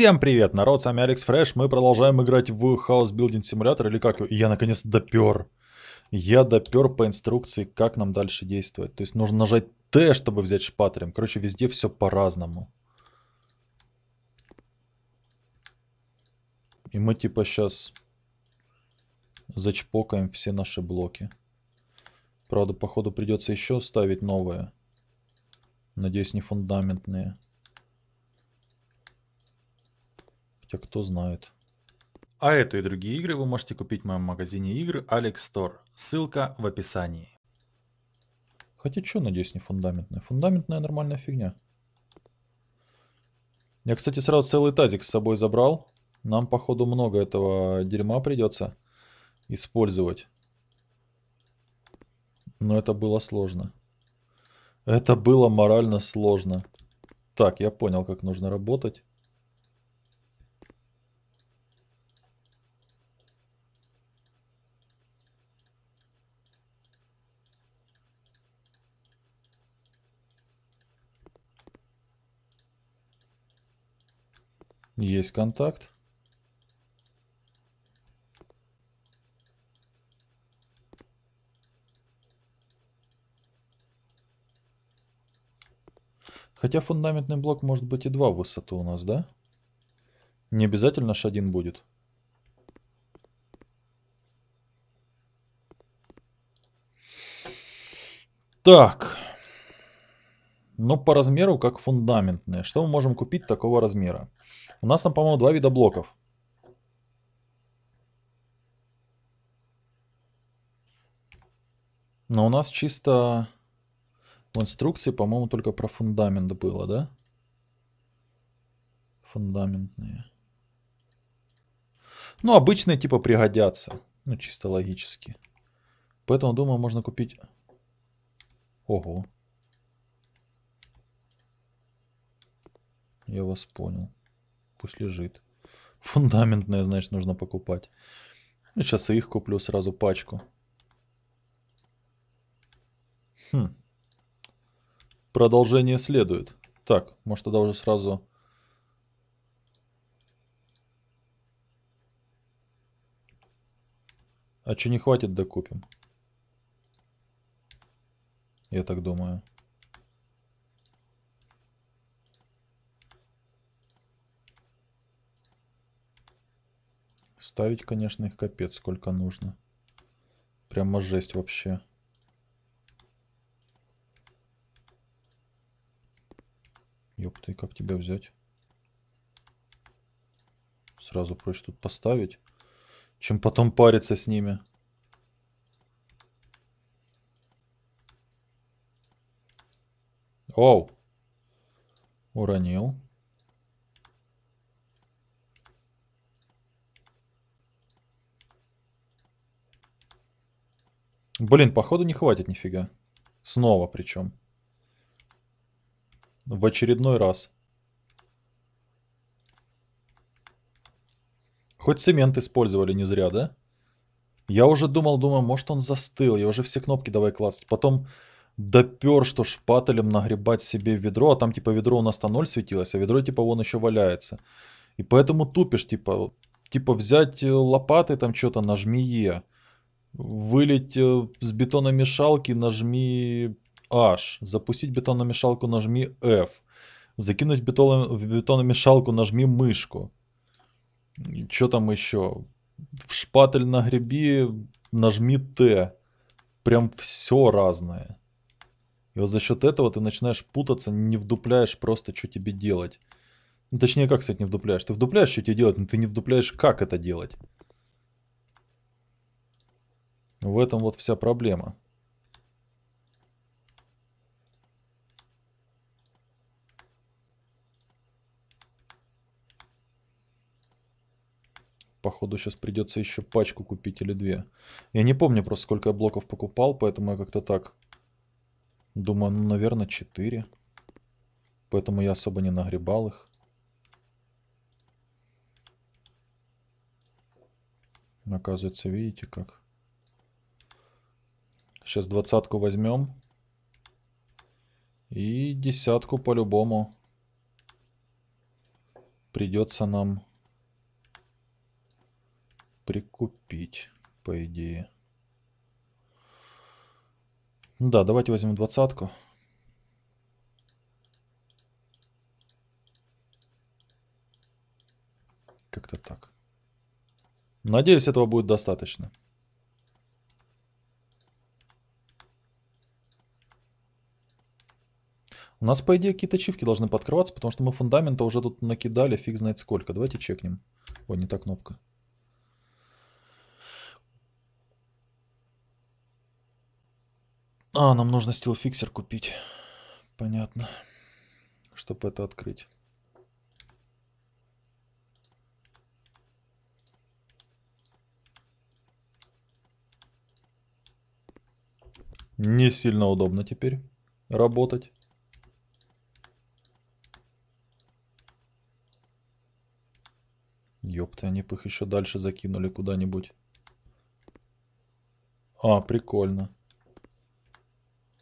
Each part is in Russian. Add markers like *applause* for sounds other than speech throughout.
Всем привет, народ, с вами Алекс Фреш, мы продолжаем играть в House Building Simulator, или как, я наконец допер. Я допер по инструкции, как нам дальше действовать. То есть нужно нажать Т, чтобы взять шпатрем. Короче, везде все по-разному. И мы типа сейчас зачпокаем все наши блоки. Правда, походу придется еще ставить новые. Надеюсь, не фундаментные. Хотя кто знает. А эту и другие игры вы можете купить в моем магазине игр Alex Store. Ссылка в описании. Хотя что, надеюсь, не фундаментная. Фундаментная нормальная фигня. Я, кстати, сразу целый тазик с собой забрал. Нам, походу, много этого дерьма придется использовать. Но это было сложно. Это было морально сложно. Так, я понял, как нужно работать. Есть контакт. Хотя фундаментный блок может быть и два в высоту у нас, да? Не обязательно ж один будет. Так но по размеру как фундаментные. Что мы можем купить такого размера? У нас там, по-моему, два вида блоков. Но у нас чисто в инструкции, по-моему, только про фундамент было, да? Фундаментные. Ну, обычные типа пригодятся. Ну, чисто логически. Поэтому, думаю, можно купить... Ого. я вас понял. Пусть лежит. Фундаментное, значит, нужно покупать. сейчас ну, и их куплю сразу пачку. Хм. Продолжение следует. Так, может тогда уже сразу... А что не хватит, докупим. Я так думаю. Ставить, конечно, их капец сколько нужно. Прямо жесть вообще. Ёпты, как тебя взять? Сразу проще тут поставить, чем потом париться с ними. Оу. Уронил. Блин, походу не хватит нифига. Снова причем. В очередной раз. Хоть цемент использовали не зря, да? Я уже думал, думаю, может он застыл. Я уже все кнопки давай класть. Потом допер, что шпателем нагребать себе ведро. А там типа ведро у нас на ноль светилось, а ведро типа вон еще валяется. И поэтому тупишь, типа, типа взять э, лопатой там что-то, нажми Е. Вылить э, с бетономешалки, нажми H. Запустить бетономешалку, нажми F. Закинуть бетон, в бетономешалку, нажми мышку. Что там еще? В шпатель нагреби, нажми Т. Прям все разное. И вот за счет этого ты начинаешь путаться, не вдупляешь просто, что тебе делать. Ну, точнее, как, кстати, не вдупляешь? Ты вдупляешь, что тебе делать, но ты не вдупляешь, как это делать. В этом вот вся проблема. Походу сейчас придется еще пачку купить или две. Я не помню просто сколько я блоков покупал, поэтому я как-то так думаю, ну наверное 4. Поэтому я особо не нагребал их. Оказывается, видите как. Сейчас двадцатку возьмем. И десятку по-любому придется нам прикупить, по идее. Ну да, давайте возьмем двадцатку. Как-то так. Надеюсь, этого будет достаточно. У нас, по идее, какие-то чивки должны подкрываться, потому что мы фундамента уже тут накидали фиг знает сколько. Давайте чекнем. Ой, не та кнопка. А, нам нужно стилфиксер купить. Понятно. Чтобы это открыть. Не сильно удобно теперь работать. Ёпта, они бы их еще дальше закинули куда-нибудь. А, прикольно.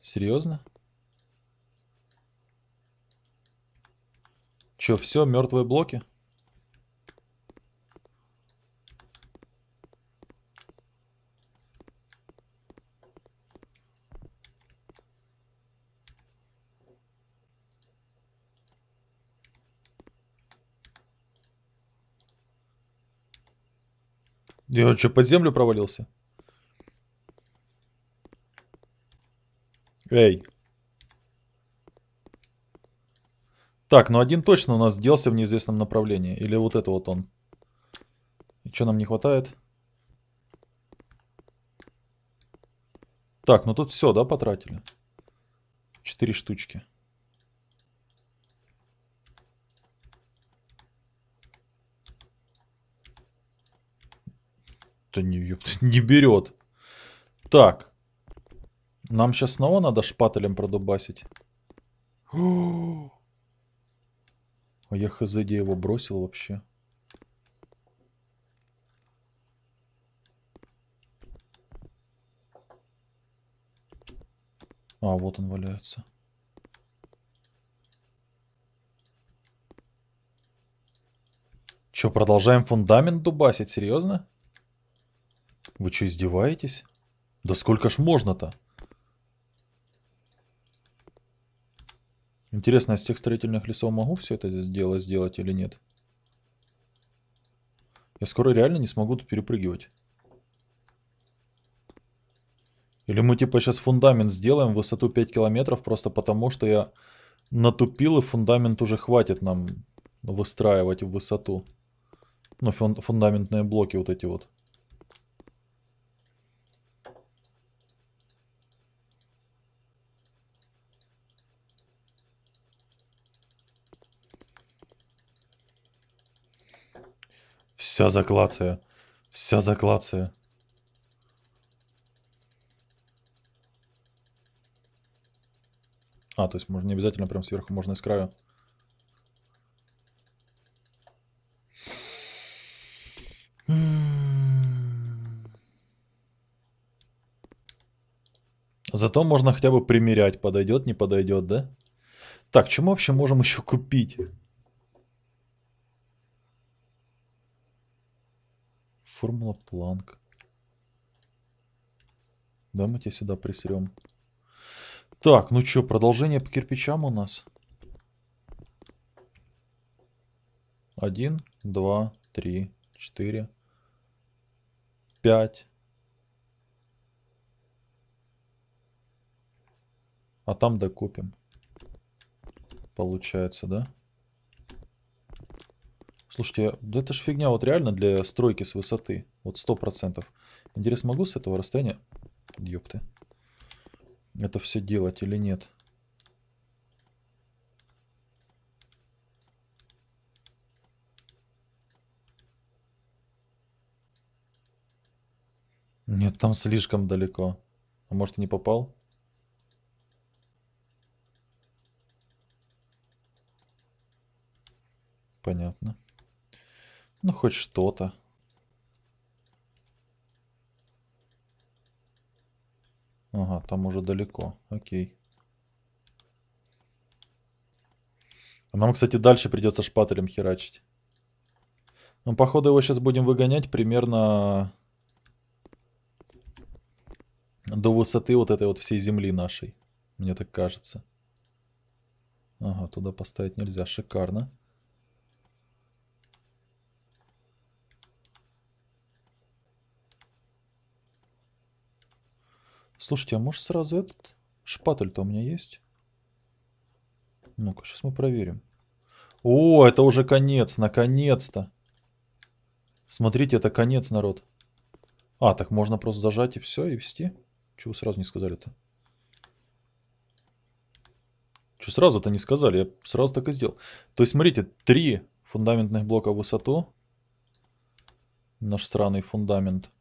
Серьезно? Че, все, мертвые блоки? Я что, под землю провалился? Эй. Так, ну один точно у нас делся в неизвестном направлении. Или вот это вот он. И что нам не хватает? Так, ну тут все, да, потратили? Четыре штучки. Да не, *laughs* не берет. Так. Нам сейчас снова надо шпателем продубасить. *gasps* А я хз, где его бросил вообще? А, вот он валяется. Че, продолжаем фундамент дубасить? Серьезно? Вы что, издеваетесь? Да сколько ж можно-то? Интересно, из тех строительных лесов могу все это дело сделать или нет? Я скоро реально не смогу тут перепрыгивать. Или мы типа сейчас фундамент сделаем, высоту 5 километров, просто потому что я натупил, и фундамент уже хватит нам выстраивать в высоту. Ну, фундаментные блоки вот эти вот. Вся заклацая. Вся заклацая. А, то есть можно не обязательно прям сверху, можно и с краю. Зато можно хотя бы примерять, подойдет, не подойдет, да? Так, чем вообще можем еще купить? Формула Планк. Да, мы тебя сюда присрем. Так, ну что, продолжение по кирпичам у нас. Один, два, три, четыре, пять. А там докупим. Получается, да? Слушайте, да это ж фигня вот реально для стройки с высоты. Вот сто процентов Интересно, могу с этого расстояния... Ёпты. Это все делать или нет? Нет, там слишком далеко. А может не попал? Понятно. Ну, хоть что-то. Ага, там уже далеко. Окей. А нам, кстати, дальше придется шпателем херачить. Ну, походу, его сейчас будем выгонять примерно до высоты вот этой вот всей земли нашей. Мне так кажется. Ага, туда поставить нельзя. Шикарно. Слушайте, а может сразу этот шпатель-то у меня есть? Ну-ка, сейчас мы проверим. О, это уже конец, наконец-то. Смотрите, это конец, народ. А, так можно просто зажать и все, и вести? Чего сразу не сказали-то? Что сразу-то не сказали, я сразу так и сделал. То есть, смотрите, три фундаментных блока в высоту. Наш странный фундамент.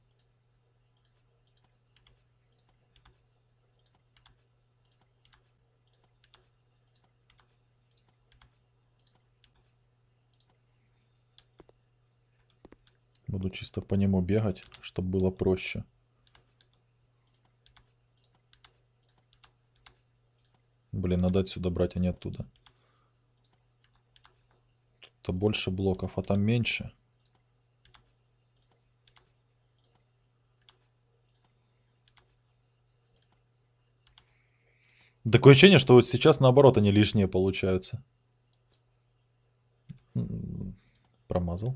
Буду чисто по нему бегать, чтобы было проще. Блин, надо отсюда брать, а не оттуда. Тут-то больше блоков, а там меньше. Такое ощущение, что вот сейчас наоборот они лишние получаются. Промазал.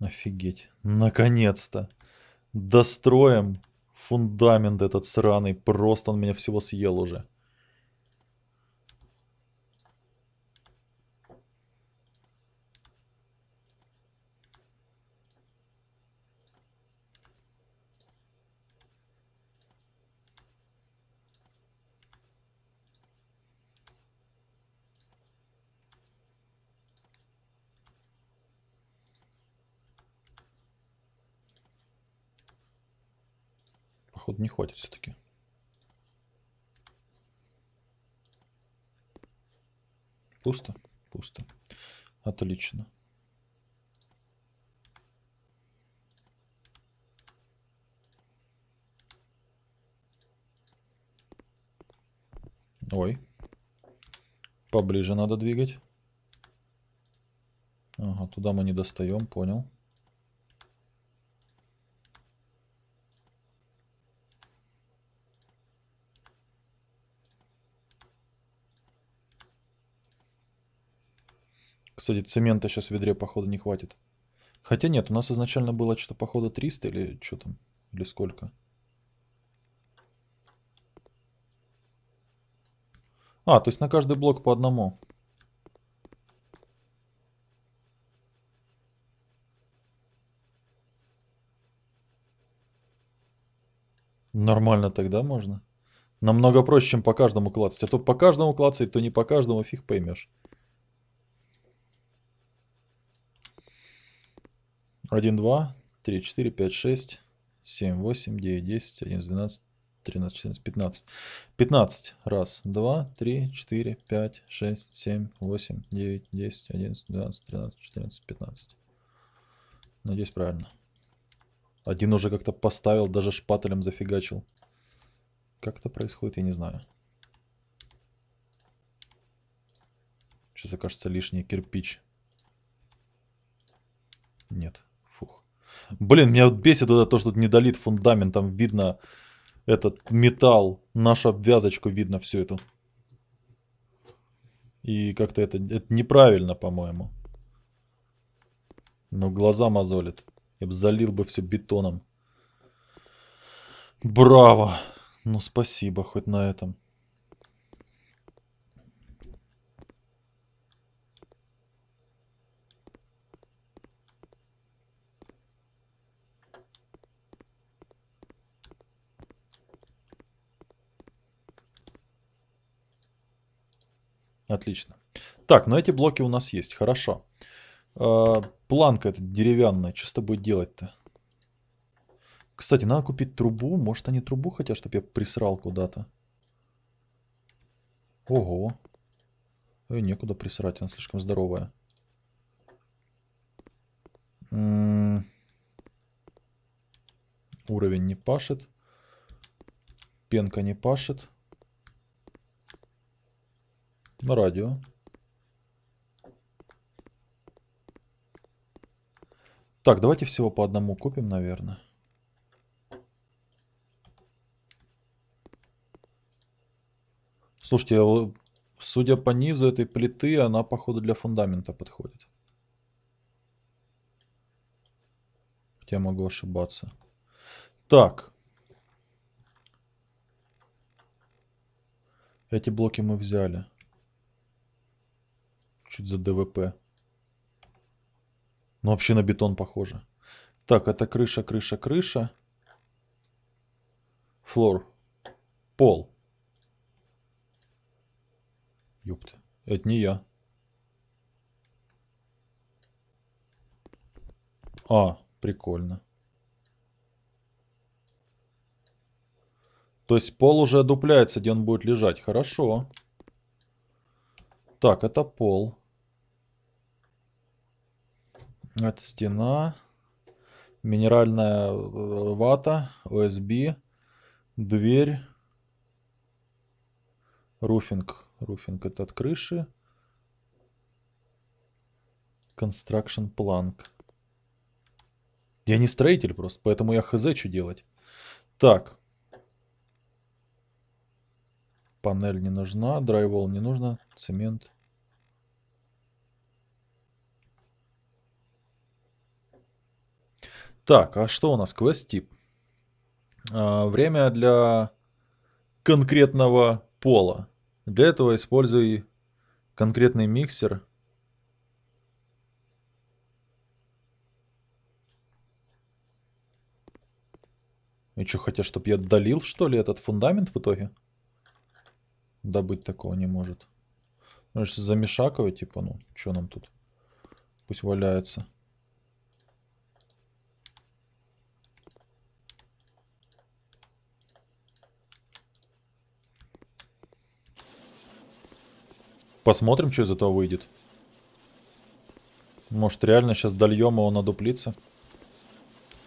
Офигеть. Наконец-то. Достроим фундамент этот сраный. Просто он меня всего съел уже. минут не хватит все-таки. Пусто? Пусто. Отлично. Ой. Поближе надо двигать. Ага, туда мы не достаем, понял. Кстати, цемента сейчас в ведре, походу, не хватит. Хотя нет, у нас изначально было что-то, походу, 300 или что там, или сколько. А, то есть на каждый блок по одному. Нормально тогда можно. Намного проще, чем по каждому клацать. А то по каждому клацать, то не по каждому а фиг поймешь. 1, 2, 3, 4, 5, 6, 7, 8, 9, 10, 11, 12, 13, 14, 15. 15. Раз, два, три, четыре, пять, шесть, семь, восемь, девять, десять, одиннадцать, двенадцать, тринадцать, четырнадцать, пятнадцать. Надеюсь, правильно. Один уже как-то поставил, даже шпателем зафигачил. Как это происходит, я не знаю. Сейчас окажется лишний кирпич. Нет. Блин, меня бесит вот это то, что не долит фундамент, там видно этот металл, нашу обвязочку видно всю эту. И как-то это, это неправильно, по-моему. Но ну, глаза мозолит. Я бы залил бы все бетоном. Браво! Ну, спасибо хоть на этом. Отлично. Так, но ну эти блоки у нас есть, хорошо. Э, планка эта деревянная, что с тобой делать-то? Кстати, надо купить трубу. Может, они трубу хотят, чтобы я присрал куда-то? Ого. Ее некуда присрать, она слишком здоровая. М -м Уровень не пашет. Пенка не пашет на радио. Так, давайте всего по одному купим, наверное. Слушайте, а судя по низу этой плиты, она, походу, для фундамента подходит. Хотя могу ошибаться. Так. Эти блоки мы взяли. Чуть за ДВП. Ну, вообще на бетон похоже. Так, это крыша, крыша, крыша. Флор. Пол. Ёпта. Это не я. А, прикольно. То есть пол уже одупляется, где он будет лежать. Хорошо. Так, это пол. Это стена, минеральная э, вата, ОСБ, дверь, руфинг. Руфинг это от крыши. Construction планк. Я не строитель просто, поэтому я хз, что делать. Так. Панель не нужна, драйвол не нужно, цемент. Так, а что у нас? Квест-тип. А, время для конкретного пола. Для этого используй конкретный миксер. И что, хотя, чтобы я долил, что ли, этот фундамент в итоге? Добыть такого не может. Значит, ну, замешаково, типа, ну, что нам тут? Пусть валяется. Посмотрим, что из этого выйдет. Может, реально сейчас дольем его на дуплице.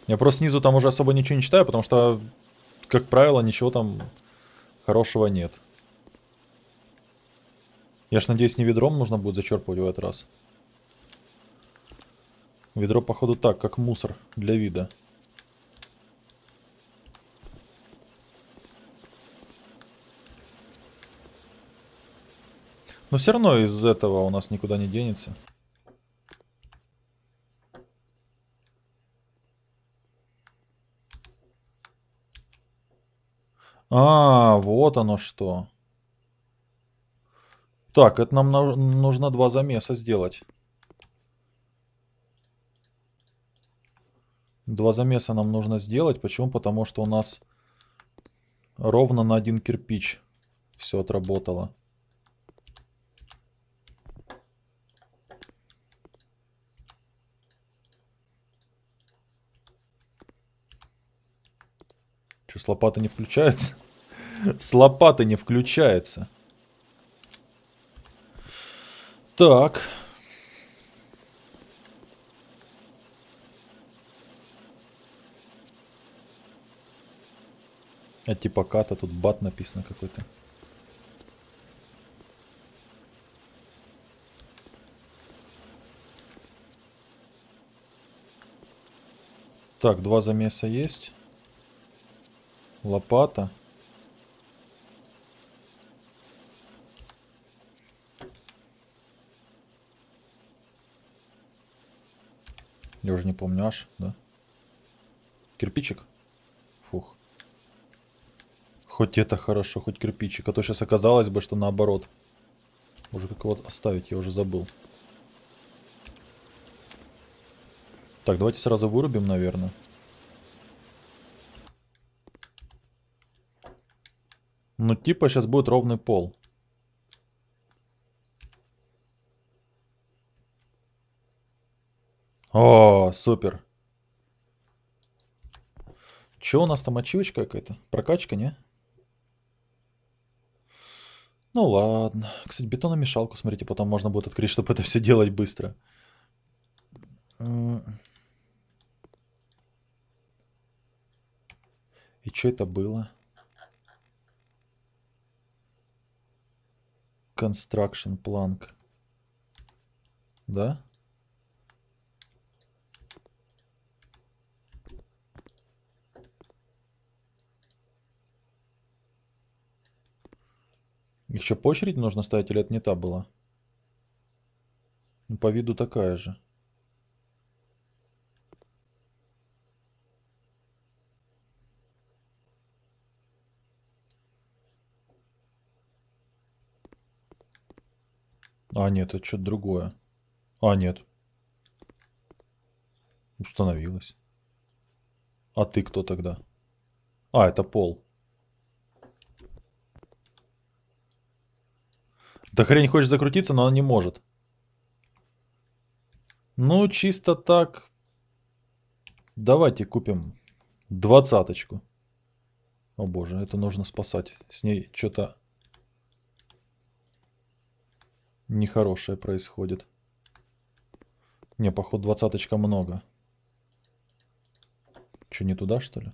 Я просто снизу там уже особо ничего не читаю, потому что, как правило, ничего там хорошего нет. Я ж надеюсь, не ведром нужно будет зачерпывать в этот раз. Ведро, походу, так, как мусор для вида. Но все равно из этого у нас никуда не денется. А, вот оно что. Так, это нам нужно два замеса сделать. Два замеса нам нужно сделать. Почему? Потому что у нас ровно на один кирпич все отработало. с лопаты не включается? *laughs* С лопаты не включается. Так. А типа ката, тут бат написано какой-то. Так, два замеса есть лопата. Я уже не помню аж, да? Кирпичик? Фух. Хоть это хорошо, хоть кирпичик. А то сейчас оказалось бы, что наоборот. Уже как его оставить, я уже забыл. Так, давайте сразу вырубим, наверное. Ну типа сейчас будет ровный пол. О, супер. Че у нас там ачивочка какая-то? Прокачка, не? Ну ладно. Кстати, бетономешалку, смотрите, потом можно будет открыть, *laughs* чтобы это все делать быстро. И что это было? construction plank. Да? Их что, по очереди нужно ставить или это не та была? Ну, по виду такая же. А, нет, это что-то другое. А, нет. Установилось. А ты кто тогда? А, это пол. Да хрень хочет закрутиться, но она не может. Ну, чисто так. Давайте купим двадцаточку. О боже, это нужно спасать. С ней что-то нехорошее происходит. Не, походу, двадцаточка много. Че, не туда, что ли?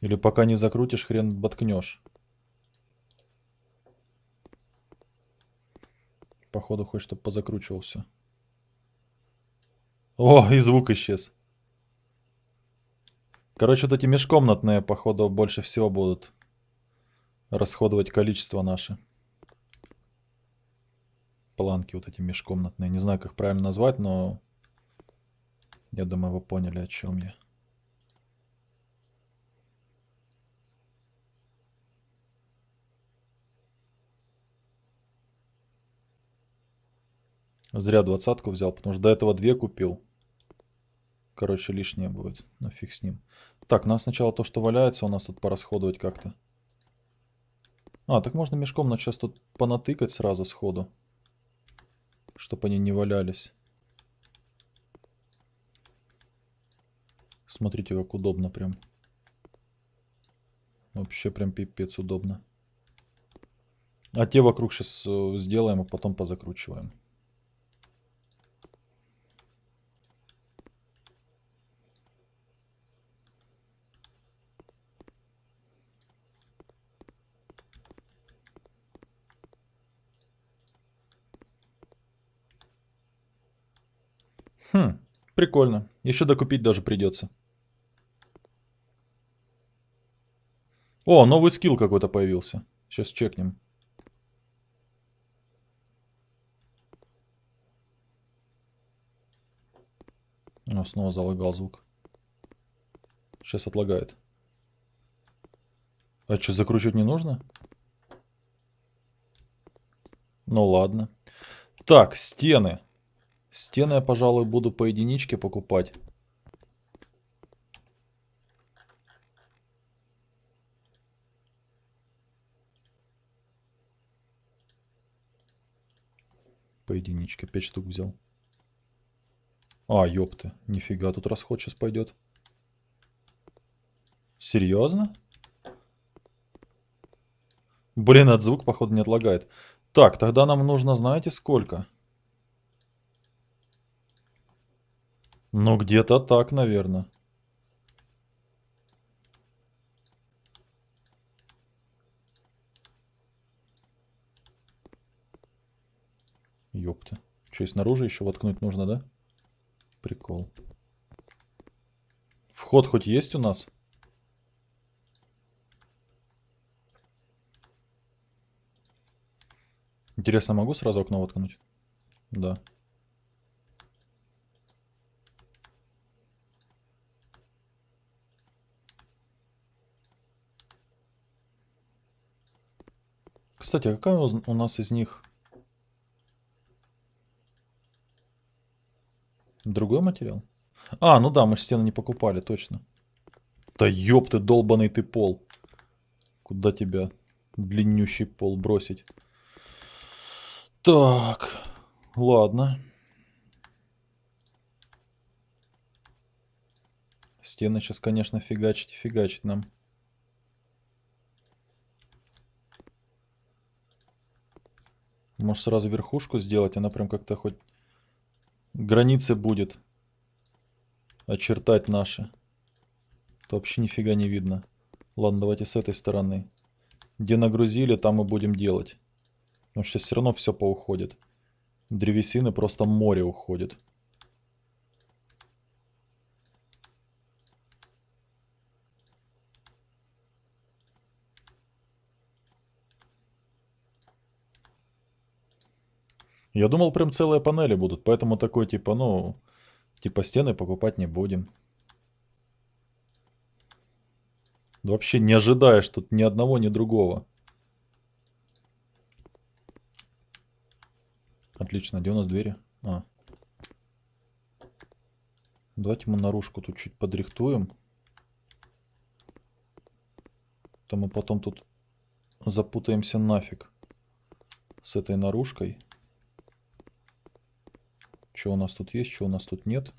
Или пока не закрутишь, хрен боткнешь. Походу, хоть чтобы позакручивался. О, и звук исчез. Короче, вот эти межкомнатные, походу, больше всего будут расходовать количество наше. Планки вот эти межкомнатные. Не знаю, как правильно назвать, но я думаю, вы поняли, о чем я. Зря двадцатку взял, потому что до этого две купил. Короче, лишнее будет, но ну, фиг с ним. Так, нас сначала то, что валяется, у нас тут порасходовать как-то. А, так можно мешком на сейчас тут понатыкать сразу сходу. чтобы они не валялись. Смотрите, как удобно прям. Вообще прям пипец удобно. А те вокруг сейчас э, сделаем, а потом позакручиваем. Прикольно. Еще докупить даже придется. О, новый скилл какой-то появился. Сейчас чекнем. О, снова залагал звук. Сейчас отлагает. А что, закручивать не нужно? Ну ладно. Так, стены. Стены я, пожалуй, буду по единичке покупать. По единичке. пять штук взял. А, ёпты. Нифига, тут расход сейчас пойдет. Серьезно? Блин, этот звук, походу, не отлагает. Так, тогда нам нужно, знаете, сколько? Сколько? Ну, где-то так, наверное. Ёпта. Что, и снаружи еще воткнуть нужно, да? Прикол. Вход хоть есть у нас? Интересно, могу сразу окно воткнуть? Да. Да. Кстати, какая у нас из них... Другой материал? А, ну да, мы же стены не покупали, точно. Да ёб ты, долбанный ты пол. Куда тебя длиннющий пол бросить? Так, ладно. Стены сейчас, конечно, фигачить и фигачить нам. Может сразу верхушку сделать, она прям как-то хоть границы будет очертать наши. То вообще нифига не видно. Ладно, давайте с этой стороны. Где нагрузили, там мы будем делать. Потому что все равно все поуходит. Древесины просто море уходит. Я думал, прям целые панели будут, поэтому такой типа, ну, типа стены покупать не будем. вообще не ожидаешь тут ни одного, ни другого. Отлично, где у нас двери? А. Давайте мы наружку тут чуть подрихтуем. То мы потом тут запутаемся нафиг с этой наружкой. Что у нас тут есть, что у нас тут нет.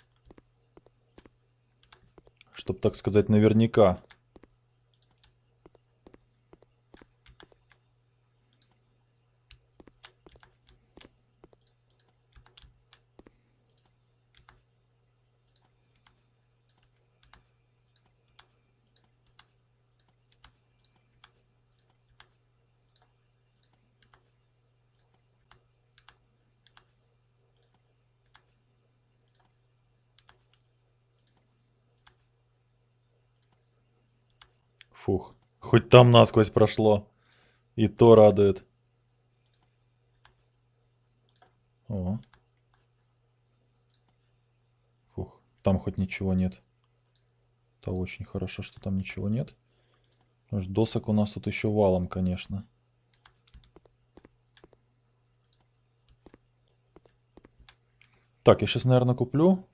Чтобы, так сказать, наверняка там насквозь прошло. И то радует. О. Фух, там хоть ничего нет. Это очень хорошо, что там ничего нет. Потому что досок у нас тут еще валом, конечно. Так, я сейчас, наверное, куплю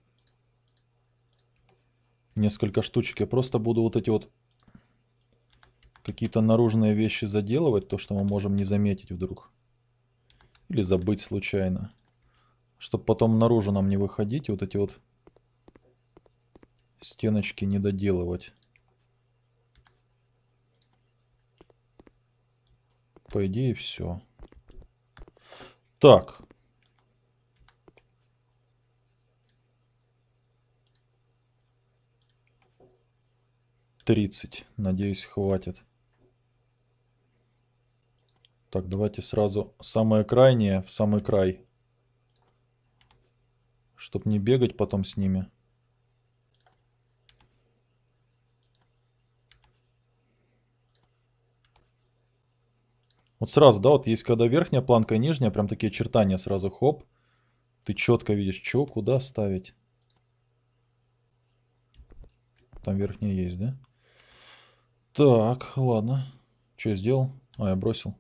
несколько штучек. Я просто буду вот эти вот какие-то наружные вещи заделывать, то, что мы можем не заметить вдруг. Или забыть случайно. Чтобы потом наружу нам не выходить вот эти вот стеночки не доделывать. По идее все. Так. Тридцать. Надеюсь, хватит. Так, давайте сразу самое крайнее в самый край. Чтоб не бегать потом с ними. Вот сразу, да, вот есть когда верхняя планка и нижняя, прям такие очертания сразу, хоп. Ты четко видишь, что, куда ставить. Там верхняя есть, да? Так, ладно. Что я сделал? А, я бросил.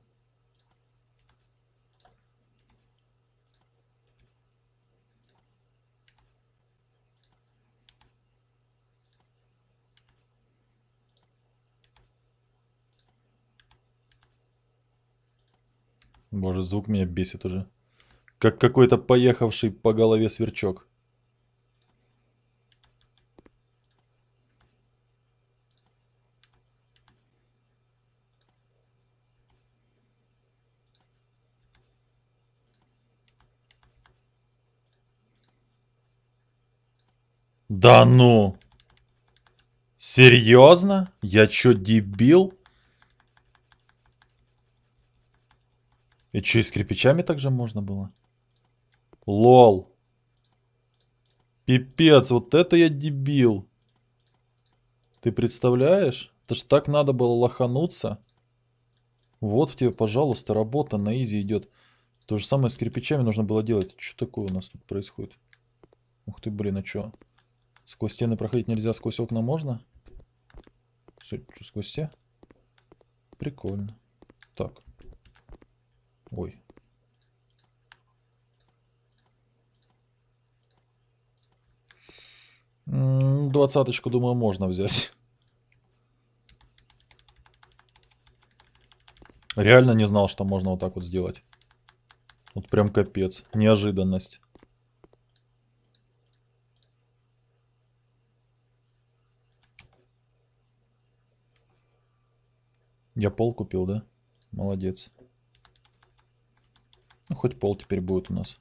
Боже, звук меня бесит уже. Как какой-то поехавший по голове сверчок. Да ну! Серьезно? Я чё, дебил? И что, и с кирпичами также можно было? Лол. Пипец, вот это я дебил. Ты представляешь? Это ж так надо было лохануться. Вот тебе, пожалуйста, работа на изи идет. То же самое с кирпичами нужно было делать. Что такое у нас тут происходит? Ух ты, блин, а что? Сквозь стены проходить нельзя, сквозь окна можно? что, сквозь все? Прикольно. Так. Ой. Двадцаточку, думаю, можно взять. Реально не знал, что можно вот так вот сделать. Вот прям капец. Неожиданность. Я пол купил, да? Молодец. Ну, хоть пол теперь будет у нас.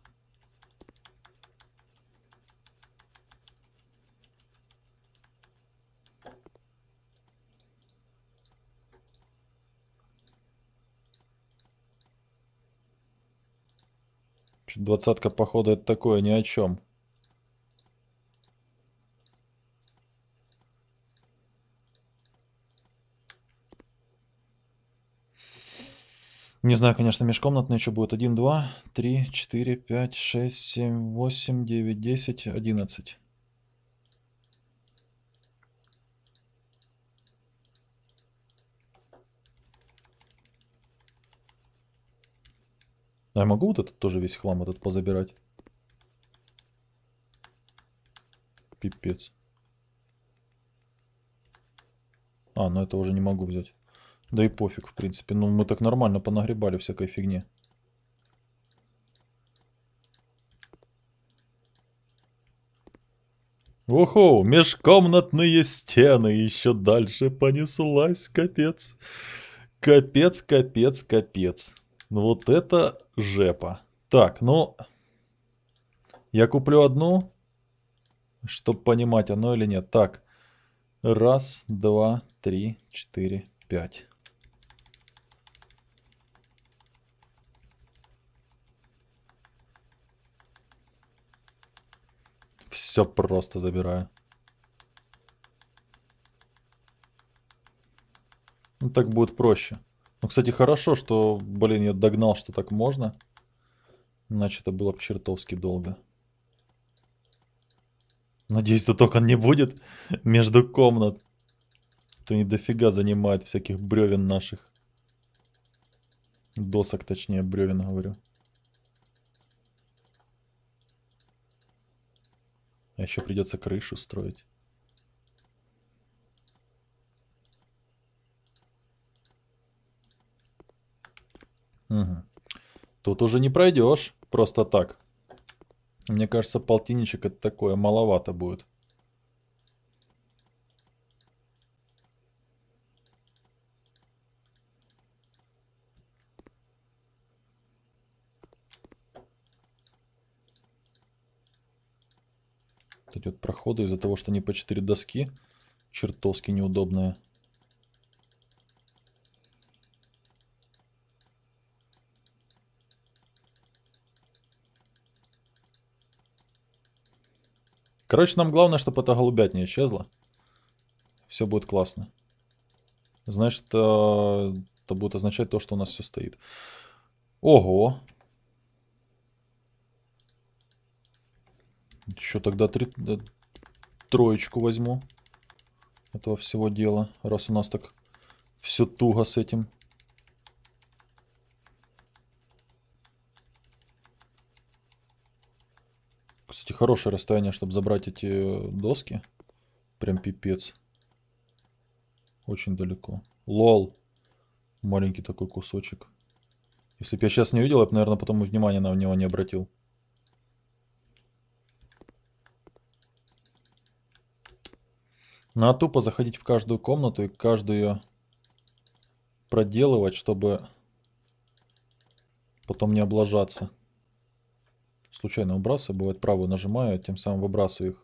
Двадцатка, походу, это такое ни о чем. Не знаю, конечно, межкомнатные еще будет 1, 2, 3, 4, 5, 6, 7, 8, 9, 10, 11. А я могу вот этот тоже весь хлам этот позабирать? Пипец. А, ну это уже не могу взять. Да и пофиг, в принципе. Ну, мы так нормально понагребали всякой фигне. Уху, межкомнатные стены, еще дальше понеслась, капец. Капец, капец, капец. Ну вот это жепа. Так, ну... Я куплю одну, чтобы понимать, оно или нет. Так, раз, два, три, четыре, пять. Все просто забираю. Ну, так будет проще. Ну, кстати, хорошо, что, блин, я догнал, что так можно. Иначе это было бы чертовски долго. Надеюсь, тут окон не будет между комнат. То не дофига занимает всяких бревен наших. Досок, точнее, бревен, говорю. А еще придется крышу строить. Угу. Тут уже не пройдешь просто так. Мне кажется, полтинничек это такое маловато будет. идет проходы из-за того, что не по 4 доски. Чертовски неудобные. Короче, нам главное, чтобы эта голубят не исчезла. Все будет классно. Значит, э, это будет означать то, что у нас все стоит. Ого, Еще тогда три... троечку возьму. Этого всего дела. Раз у нас так все туго с этим. Кстати, хорошее расстояние, чтобы забрать эти э, доски. Прям пипец. Очень далеко. Лол. Маленький такой кусочек. Если бы я сейчас не увидел, я бы, наверное, потом внимания на него не обратил. Надо тупо заходить в каждую комнату и каждую проделывать, чтобы потом не облажаться. Случайно выбрасываю, бывает правую нажимаю, тем самым выбрасываю их.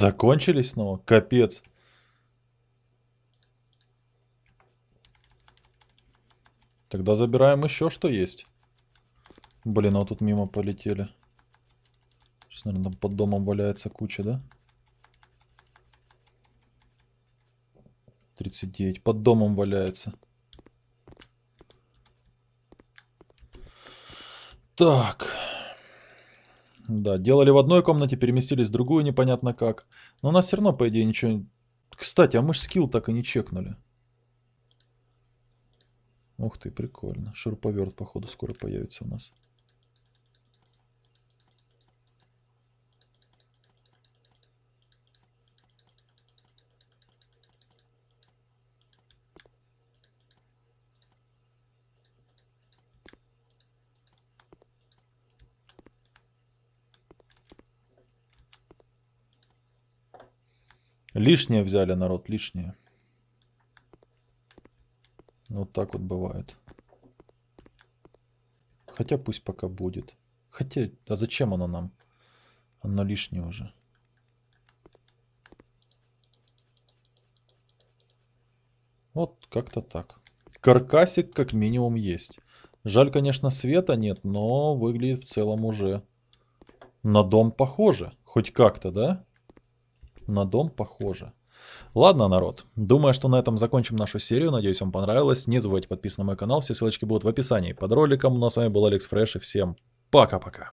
Закончились снова? Капец. Тогда забираем еще что есть. Блин, а тут мимо полетели. Сейчас, наверное, там под домом валяется куча, да? 39. Под домом валяется. Так. Да, делали в одной комнате, переместились в другую непонятно как. Но у нас все равно, по идее, ничего... Кстати, а мы же скилл так и не чекнули. Ух ты, прикольно. Шуруповерт, походу, скоро появится у нас. Лишнее взяли, народ, лишнее. Вот так вот бывает. Хотя пусть пока будет. Хотя, а зачем оно нам? Оно лишнее уже. Вот как-то так. Каркасик как минимум есть. Жаль, конечно, света нет, но выглядит в целом уже на дом похоже. Хоть как-то, да? на дом похоже. Ладно, народ, думаю, что на этом закончим нашу серию, надеюсь, вам понравилось. Не забывайте подписаться на мой канал, все ссылочки будут в описании под роликом. Ну а с вами был Алекс Фреш и всем пока-пока.